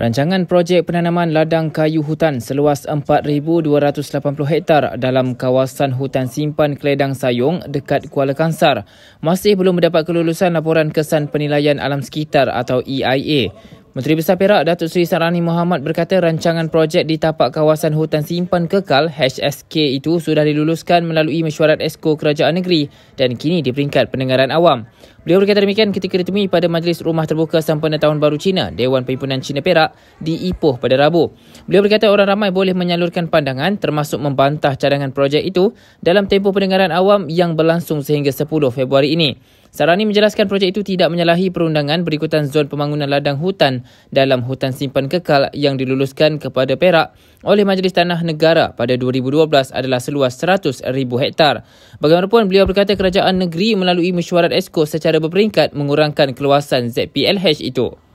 Rancangan projek penanaman ladang kayu hutan seluas 4,280 hektar dalam kawasan hutan simpan Kledang Sayung dekat Kuala Kangsar masih belum mendapat kelulusan laporan kesan penilaian alam sekitar atau EIA. Menteri Besar Perak Datuk Seri Sarani Muhammad berkata rancangan projek di tapak kawasan hutan simpan kekal HSK itu sudah diluluskan melalui mesyuarat Esko Kerajaan Negeri dan kini di peringkat pendengaran awam. Beliau berkata demikian ketika ditemui pada Majlis Rumah Terbuka Sempena Tahun Baru Cina, Dewan Perhimpunan Cina Perak di Ipoh pada Rabu. Beliau berkata orang ramai boleh menyalurkan pandangan termasuk membantah cadangan projek itu dalam tempoh pendengaran awam yang berlangsung sehingga 10 Februari ini. Sarani menjelaskan projek itu tidak menyalahi perundangan berikutan zon pembangunan ladang hutan dalam hutan simpan kekal yang diluluskan kepada Perak oleh Majlis Tanah Negara pada 2012 adalah seluas 100,000 hektar. Bagaimanapun, beliau berkata kerajaan negeri melalui mesyuarat esko secara berperingkat mengurangkan keluasan ZPLH itu.